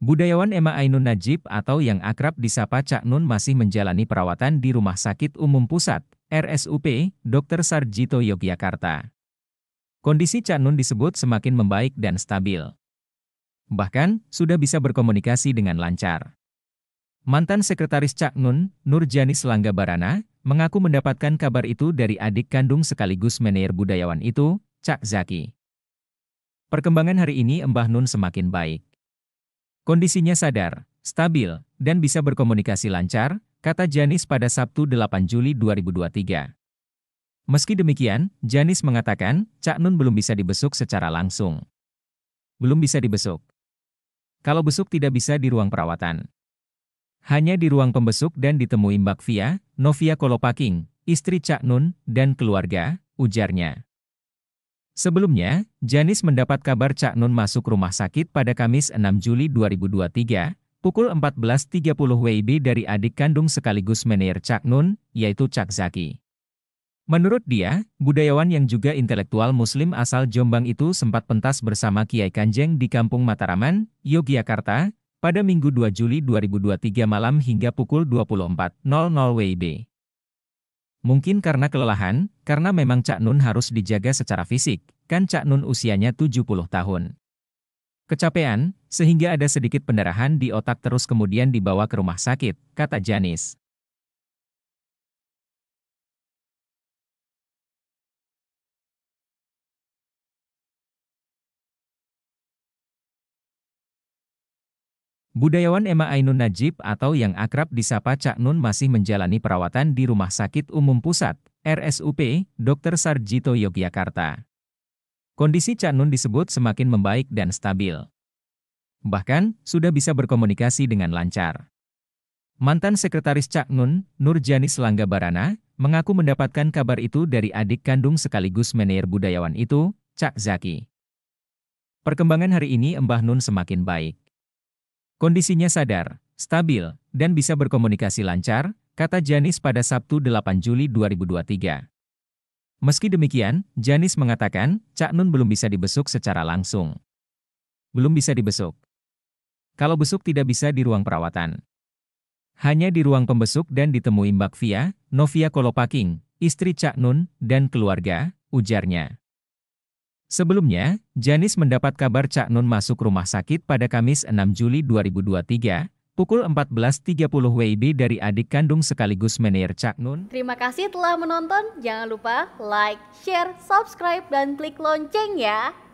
Budayawan Emma Ainun Najib atau yang akrab disapa Cak Nun masih menjalani perawatan di Rumah Sakit Umum Pusat, RSUP, Dr. Sarjito Yogyakarta. Kondisi Cak Nun disebut semakin membaik dan stabil. Bahkan, sudah bisa berkomunikasi dengan lancar. Mantan Sekretaris Cak Nun, Nurjani Langga Barana, mengaku mendapatkan kabar itu dari adik kandung sekaligus manajer budayawan itu, Cak Zaki. Perkembangan hari ini Mbah Nun semakin baik. Kondisinya sadar, stabil, dan bisa berkomunikasi lancar, kata Janis pada Sabtu 8 Juli 2023. Meski demikian, Janis mengatakan, Cak Nun belum bisa dibesuk secara langsung. Belum bisa dibesuk. Kalau besuk tidak bisa di ruang perawatan. Hanya di ruang pembesuk dan ditemui Mbak Fia, Novia Kolopaking, istri Cak Nun, dan keluarga, ujarnya. Sebelumnya, Janis mendapat kabar Cak Nun masuk rumah sakit pada Kamis 6 Juli 2023, pukul 14.30 WIB dari adik kandung sekaligus manajer Cak Nun, yaitu Cak Zaki. Menurut dia, budayawan yang juga intelektual muslim asal Jombang itu sempat pentas bersama Kiai Kanjeng di Kampung Mataraman, Yogyakarta, pada Minggu 2 Juli 2023 malam hingga pukul 24.00 WIB. Mungkin karena kelelahan, karena memang Cak Nun harus dijaga secara fisik, kan Cak Nun usianya 70 tahun. Kecapean, sehingga ada sedikit pendarahan di otak terus kemudian dibawa ke rumah sakit, kata Janis. Budayawan Emma Ainun Najib atau yang akrab disapa Cak Nun masih menjalani perawatan di Rumah Sakit Umum Pusat, RSUP, Dr. Sarjito Yogyakarta. Kondisi Cak Nun disebut semakin membaik dan stabil. Bahkan, sudah bisa berkomunikasi dengan lancar. Mantan Sekretaris Cak Nun, Nur Janis Langga Barana, mengaku mendapatkan kabar itu dari adik kandung sekaligus manajer budayawan itu, Cak Zaki. Perkembangan hari ini Mbah Nun semakin baik. Kondisinya sadar, stabil, dan bisa berkomunikasi lancar, kata Janis pada Sabtu 8 Juli 2023. Meski demikian, Janis mengatakan, Cak Nun belum bisa dibesuk secara langsung. Belum bisa dibesuk. Kalau besuk tidak bisa di ruang perawatan. Hanya di ruang pembesuk dan ditemui Mbak Fia, Novia Kolopaking, istri Cak Nun, dan keluarga, ujarnya. Sebelumnya, Janis mendapat kabar Cak Nun masuk rumah sakit pada Kamis 6 Juli 2023, pukul 14.30 WIB dari adik kandung sekaligus manajer Cak Nun. Terima kasih telah menonton, jangan lupa like, share, subscribe, dan klik lonceng ya.